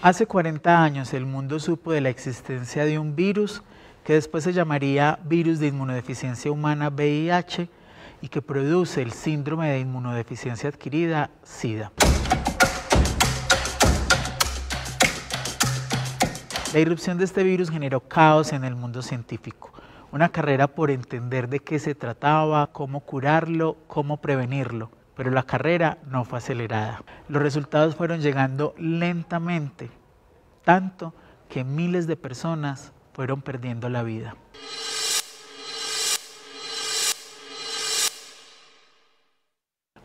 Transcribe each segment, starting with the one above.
Hace 40 años el mundo supo de la existencia de un virus que después se llamaría virus de inmunodeficiencia humana VIH y que produce el síndrome de inmunodeficiencia adquirida SIDA. La irrupción de este virus generó caos en el mundo científico, una carrera por entender de qué se trataba, cómo curarlo, cómo prevenirlo pero la carrera no fue acelerada. Los resultados fueron llegando lentamente, tanto que miles de personas fueron perdiendo la vida.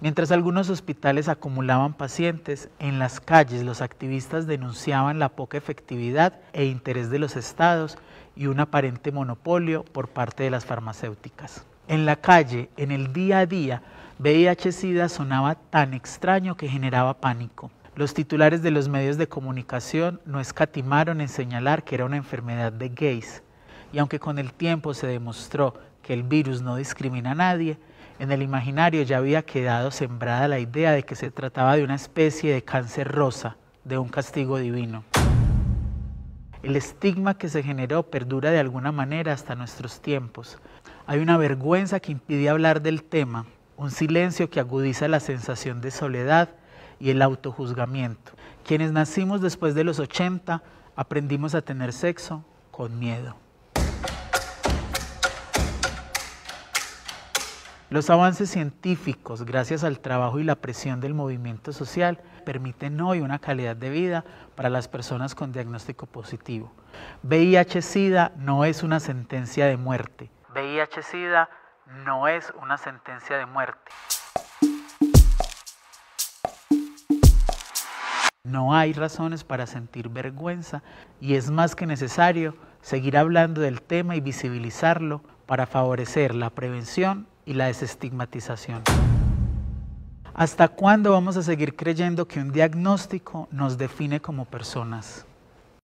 Mientras algunos hospitales acumulaban pacientes, en las calles los activistas denunciaban la poca efectividad e interés de los estados y un aparente monopolio por parte de las farmacéuticas. En la calle, en el día a día, VIH-Sida sonaba tan extraño que generaba pánico. Los titulares de los medios de comunicación no escatimaron en señalar que era una enfermedad de gays, y aunque con el tiempo se demostró que el virus no discrimina a nadie, en el imaginario ya había quedado sembrada la idea de que se trataba de una especie de cáncer rosa, de un castigo divino. El estigma que se generó perdura de alguna manera hasta nuestros tiempos. Hay una vergüenza que impide hablar del tema, un silencio que agudiza la sensación de soledad y el autojuzgamiento. Quienes nacimos después de los 80 aprendimos a tener sexo con miedo. Los avances científicos, gracias al trabajo y la presión del movimiento social, permiten hoy una calidad de vida para las personas con diagnóstico positivo. VIH-Sida no es una sentencia de muerte. VIH-Sida no es una sentencia de muerte. No hay razones para sentir vergüenza y es más que necesario seguir hablando del tema y visibilizarlo para favorecer la prevención y la desestigmatización. ¿Hasta cuándo vamos a seguir creyendo que un diagnóstico nos define como personas?